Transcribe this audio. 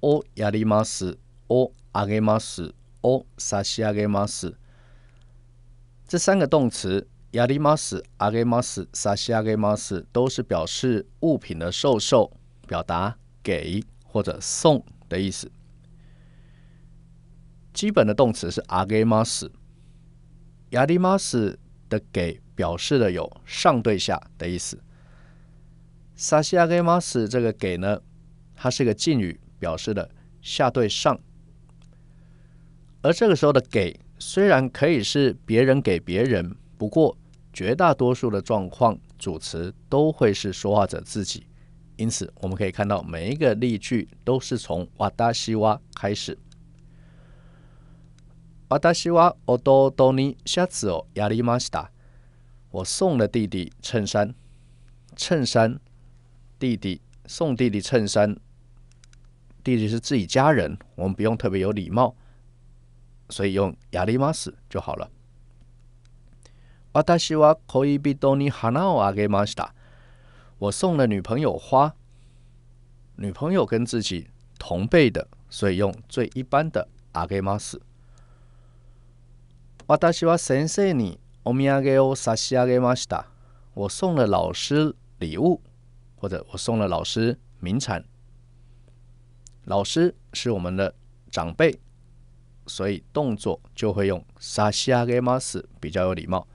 哦，やります。哦、あげます。哦、差し上げマス，这三个动词ヤリマス、あげマス、サシあげマス都是表示物品的授受，表达给或者送的意思。基本的动词是あげマス、ヤリマス的给表示的有上对下的意思。サシあげマス这个给呢，它是一个敬语。表示了下对上，而这个时候的给虽然可以是别人给别人，不过绝大多数的状况主词都会是说话者自己，因此我们可以看到每一个例句都是从“わたし瓦开始。“わたし瓦，オドシャツをやりました。我送了弟弟衬衫，衬衫弟弟送弟弟衬衫。弟弟是自己家人，我们不用特别有礼貌，所以用亚リ马斯就好了。私はコイビドニ花をあげました。我送了女朋友花，女朋友跟自己同辈的，所以用最一般的あげます。私は先生におみあを差し上げました。我送了老师礼物，或者我送了老师名产。老师是我们的长辈，所以动作就会用 “sasagimas” 比较有礼貌。